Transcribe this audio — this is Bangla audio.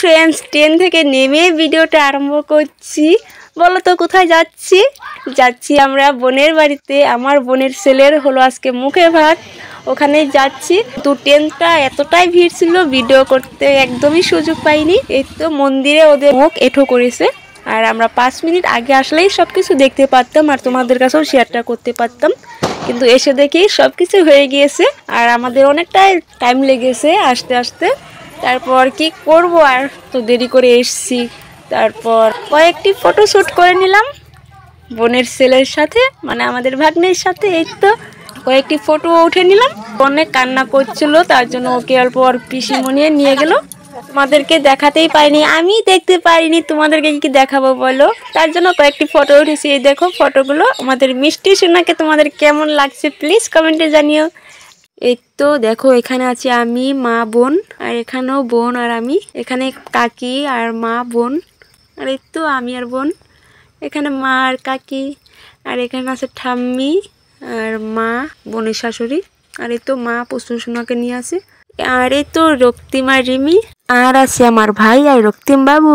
ফ্রেন্ডস ট্রেন থেকে নেমে ভিডিওটা আরম্ভ করছি বলো তো কোথায় যাচ্ছি যাচ্ছি আমরা বোনের বাড়িতে আমার বোনের ছেলের হলো আজকে মুখে ভাত ওখানে যাচ্ছি তো ট্রেনটা এতটাই ভিড় ছিল ভিডিও করতে একদমই সুযোগ পাইনি এই তো মন্দিরে ওদের মুখ এঠো করেছে আর আমরা পাঁচ মিনিট আগে আসলেই সব কিছু দেখতে পারতাম আর তোমাদের কাছেও শেয়ারটা করতে পারতাম কিন্তু এসে দেখি সব কিছু হয়ে গিয়েছে আর আমাদের অনেকটাই টাইম লেগেছে আসতে আসতে তারপর কি করব আর তো দেরি করে এসছি তারপর কয়েকটি ফটো শ্যুট করে নিলাম বোনের ছেলের সাথে মানে আমাদের ভাগ্নের সাথে এই তো কয়েকটি ফটো উঠে নিলাম অনেক কান্না করছিল তার জন্য ওকে অল্প আর পিসি মনিয়ে নিয়ে গেল তোমাদেরকে দেখাতেই পারিনি আমি দেখতে পারিনি তোমাদেরকে কি দেখাবো বলো তার জন্য কয়েকটি ফটো উঠেছি এই দেখো ফটোগুলো আমাদের মিষ্টি সোনাকে তোমাদের কেমন লাগছে প্লিজ কমেন্টে জানিও এই তো দেখো এখানে আছি আমি মা বোন আর এখানেও বোন আর আমি এখানে কাকি আর মা বোন আর এই তো আমি আর বোন এখানে মা আর কাকি আর এখানে আছে ঠাম্মি আর মা বোনের শাশুড়ি আর এই তো মা প্রচুর সোনাকে নিয়ে আছে আর এই তো রক্তিমা রিমি আর আছে আমার ভাই আর রক্তিম বাবু